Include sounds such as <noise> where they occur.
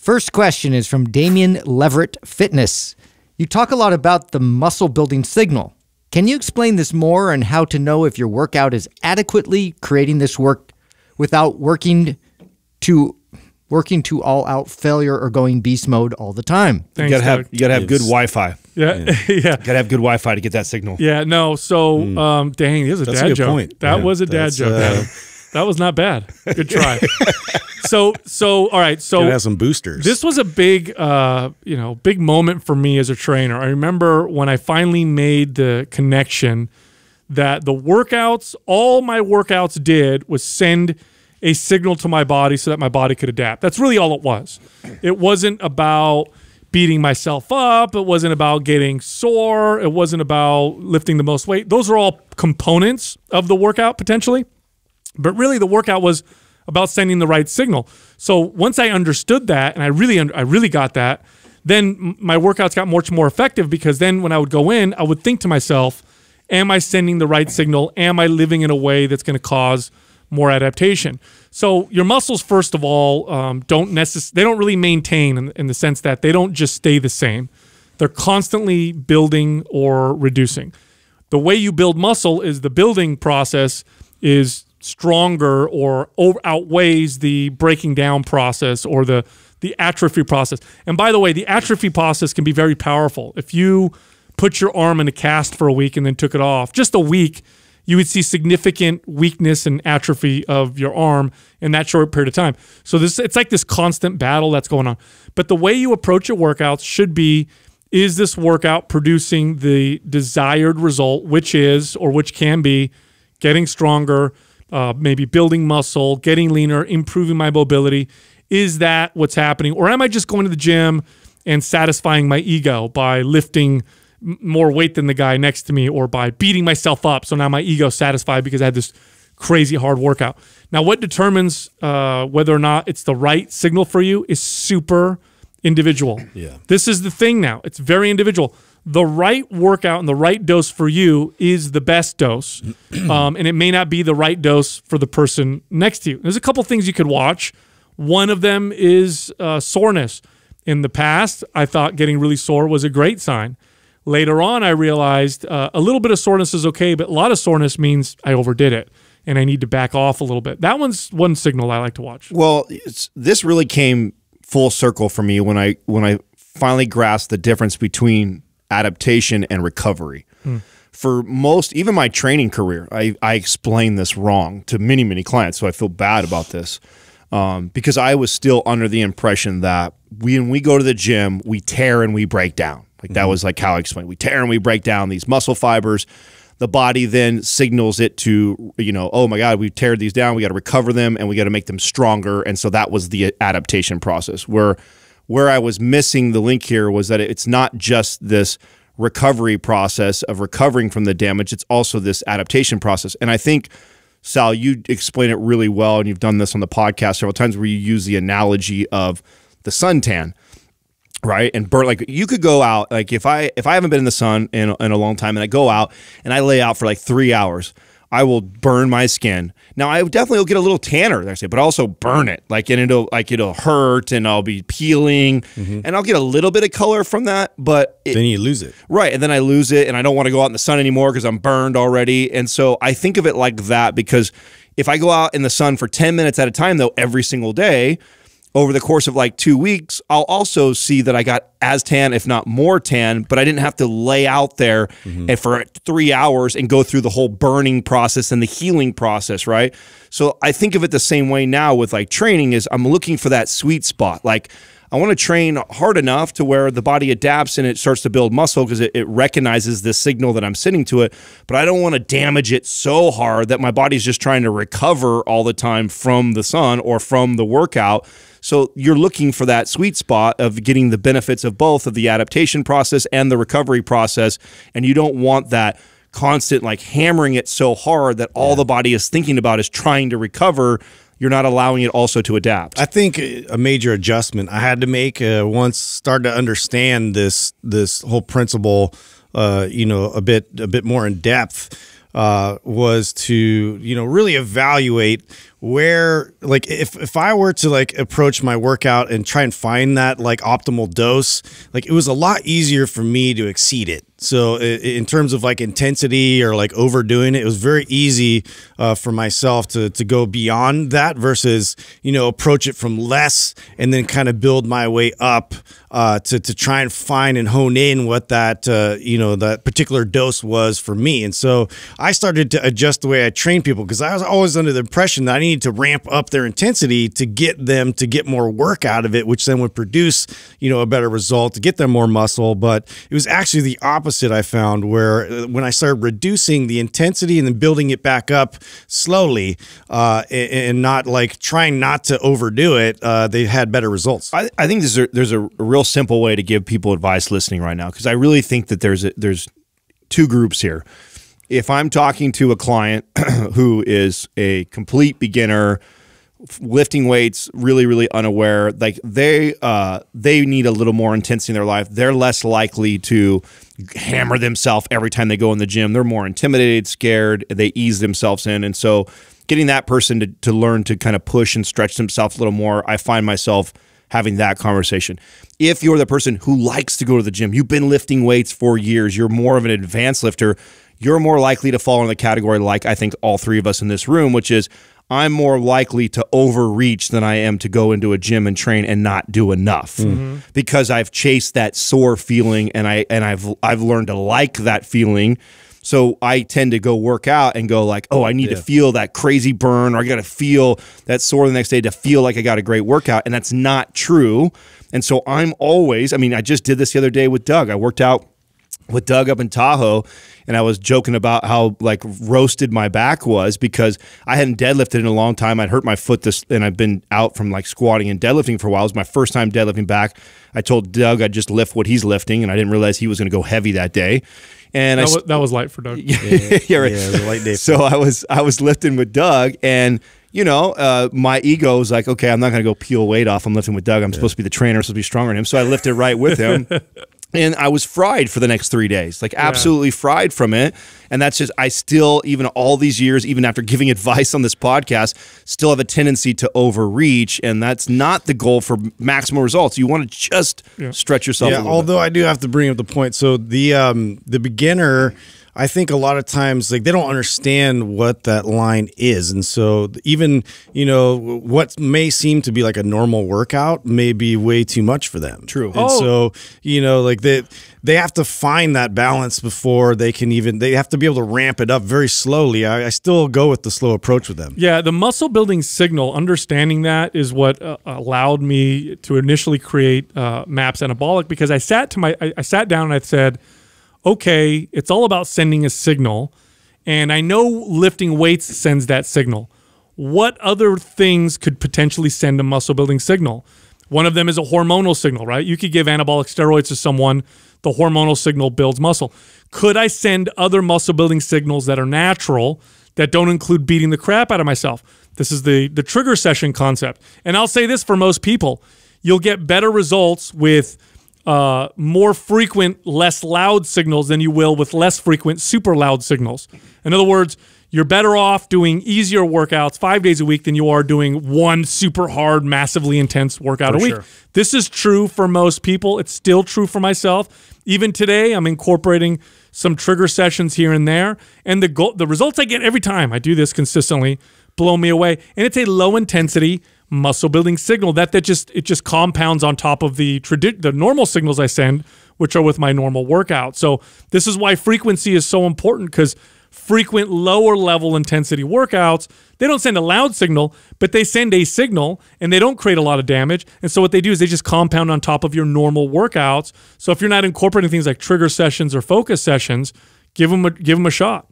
First question is from Damien Leverett Fitness. You talk a lot about the muscle building signal. Can you explain this more and how to know if your workout is adequately creating this work without working to working to all out failure or going beast mode all the time? Thanks, you gotta have you gotta have good Wi-Fi. Yeah, <laughs> yeah. yeah. Gotta have good Wi-Fi to get that signal. Yeah, no. So, mm. um, dang, this is a that's dad a joke. Point. That yeah, was a dad joke. Uh, <laughs> That was not bad. Good try. <laughs> so so all right. So it has some boosters. This was a big uh, you know big moment for me as a trainer. I remember when I finally made the connection that the workouts, all my workouts did was send a signal to my body so that my body could adapt. That's really all it was. It wasn't about beating myself up. It wasn't about getting sore. It wasn't about lifting the most weight. Those are all components of the workout potentially. But really, the workout was about sending the right signal. So once I understood that, and I really, I really got that, then my workouts got much more effective because then when I would go in, I would think to myself, "Am I sending the right signal? Am I living in a way that's going to cause more adaptation?" So your muscles, first of all, um, don't necess- they don't really maintain in, in the sense that they don't just stay the same. They're constantly building or reducing. The way you build muscle is the building process is stronger or over, outweighs the breaking down process or the the atrophy process. And by the way, the atrophy process can be very powerful. If you put your arm in a cast for a week and then took it off, just a week, you would see significant weakness and atrophy of your arm in that short period of time. So this it's like this constant battle that's going on. But the way you approach your workouts should be is this workout producing the desired result, which is or which can be getting stronger, uh, maybe building muscle, getting leaner, improving my mobility. Is that what's happening? Or am I just going to the gym and satisfying my ego by lifting more weight than the guy next to me or by beating myself up? So now my is satisfied because I had this crazy hard workout. Now, what determines uh, whether or not it's the right signal for you is super individual. Yeah. This is the thing now. It's very individual the right workout and the right dose for you is the best dose. <clears throat> Um, and it may not be the right dose for the person next to you. There's a couple things you could watch. One of them is uh, soreness. In the past, I thought getting really sore was a great sign. Later on, I realized uh, a little bit of soreness is okay, but a lot of soreness means I overdid it and I need to back off a little bit. That one's one signal I like to watch. Well, this really came full circle for me when I when I finally grasped the difference between adaptation and recovery. Mm. For most, even my training career, I, I explained this wrong to many, many clients. So I feel bad about this um, because I was still under the impression that we, when we go to the gym, we tear and we break down. Like that mm-hmm. was like how I explained. We tear and we break down these muscle fibers. The body then signals it to, you know, oh my God, we tear these down. We got to recover them and we got to make them stronger. And so that was the adaptation process where where I was missing the link here was that it's not just this recovery process of recovering from the damage, it's also this adaptation process. And I think, Sal, you explain it really well, and you've done this on the podcast several times where you use the analogy of the suntan. Right. And burn like you could go out, like if I if I haven't been in the sun in, in a long time and I go out and I lay out for like three hours, I will burn my skin. Now I definitely will get a little tanner, actually, but also burn it. Like and it'll like it'll hurt, and I'll be peeling, mm -hmm. and I'll get a little bit of color from that. But it, then you lose it, right? And then I lose it, and I don't want to go out in the sun anymore because I'm burned already. And so I think of it like that because if I go out in the sun for ten minutes at a time, though, every single day, over the course of like two weeks, I'll also see that I got as tan, if not more tan, but I didn't have to lay out there mm -hmm. and eh, for three hours and go through the whole burning process and the healing process, right? So I think of it the same way now with like training is I'm looking for that sweet spot. Like I want to train hard enough to where the body adapts and it starts to build muscle because it, it, recognizes this signal that I'm sending to it. But I don't want to damage it so hard that my body's just trying to recover all the time from the sun or from the workout. So you're looking for that sweet spot of getting the benefits of both of the adaptation process and the recovery process. And you don't want that constant like hammering it so hard that all yeah. the body is thinking about is trying to recover you're not allowing it also to adapt. I think a major adjustment I had to make uh, once started to understand this this whole principle, uh, you know, a bit a bit more in depth uh, was to you know really evaluate where like if if I were to like approach my workout and try and find that like optimal dose, like it was a lot easier for me to exceed it. So in terms of like intensity or like overdoing it, it was very easy uh, for myself to to go beyond that versus you know approach it from less and then kind of build my way up uh, to to try and find and hone in what that uh, you know that particular dose was for me. And so I started to adjust the way I train people because I was always under the impression that I need need to ramp up their intensity to get them to get more work out of it, which then would produce, you know, a better result to get them more muscle. But it was actually the opposite I found where uh, when I started reducing the intensity and then building it back up slowly uh, and, not like trying not to overdo it, uh, they had better results. I, I think there's a, there's a real simple way to give people advice listening right now because I really think that there's a, there's two groups here if I'm talking to a client <clears throat> who is a complete beginner, lifting weights, really, really unaware, like they uh, they need a little more intensity in their life. They're less likely to hammer themselves every time they go in the gym. They're more intimidated, scared. They ease themselves in, and so getting that person to, to learn to kind of push and stretch themselves a little more, I find myself having that conversation. If you're the person who likes to go to the gym, you've been lifting weights for years, you're more of an advanced lifter, you're more likely to fall in the category like I think all three of us in this room, which is I'm more likely to overreach than I am to go into a gym and train and not do enough mm -hmm. because I've chased that sore feeling and I and I've I've learned to like that feeling. So I tend to go work out and go like, oh, I need yeah. to feel that crazy burn, or I got to feel that sore the next day to feel like I got a great workout, and that's not true. And so I'm always, I mean, I just did this the other day with Doug. I worked out with Doug up in Tahoe, and I was joking about how like roasted my back was because I hadn't deadlifted in a long time. I'd hurt my foot this, and I've been out from like squatting and deadlifting for a while. It was my first time deadlifting back. I told Doug I'd just lift what he's lifting, and I didn't realize he was going to go heavy that day. And that, I, was, that was light for Doug. <laughs> yeah, yeah, <laughs> right. yeah, it was a light day. so I was I was lifting with Doug, and you know, uh, my ego was like, okay, I'm not going to go peel weight off. I'm lifting with Doug. I'm yeah. supposed to be the trainer. I'm supposed to be stronger than him. So I lifted right with him. <laughs> and I was fried for the next three days, like absolutely yeah. fried from it. And that's just, I still, even all these years, even after giving <laughs> advice on this podcast, still have a tendency to overreach. And that's not the goal for maximal results. You want to just yeah. stretch yourself. Yeah. although bit. I do have to bring up the point. So the, um, the beginner, I think a lot of times like they don't understand what that line is, and so even you know what may seem to be like a normal workout may be way too much for them. True. And oh. so you know like they they have to find that balance before they can even they have to be able to ramp it up very slowly. I, I still go with the slow approach with them. Yeah, the muscle building signal understanding that is what uh, allowed me to initially create uh, Maps Anabolic because I sat to my I, I sat down and I said okay, it's all about sending a signal. And I know lifting weights sends that signal. What other things could potentially send a muscle building signal? One of them is a hormonal signal, right? You could give anabolic steroids to someone, the hormonal signal builds muscle. Could I send other muscle building signals that are natural that don't include beating the crap out of myself? This is the, the trigger session concept. And I'll say this for most people you'll get better results with uh, more frequent, less loud signals than you will with less frequent, super loud signals. In other words, you're better off doing easier workouts five days a week than you are doing one super hard, massively intense workout for a week. Sure. This is true for most people. It's still true for myself. Even today, I'm incorporating some trigger sessions here and there, and the goal, the results I get every time I do this consistently blow me away. And it's a low intensity muscle building signal that that just it just compounds on top of the tradi- the normal signals I send, which are with my normal workout. So this is why frequency is so important because frequent lower level intensity workouts they don't send a loud signal but they send a signal and they don't create a lot of damage and so what they do is they just compound on top of your normal workouts so if you're not incorporating things like trigger sessions or focus sessions give them a, give them a shot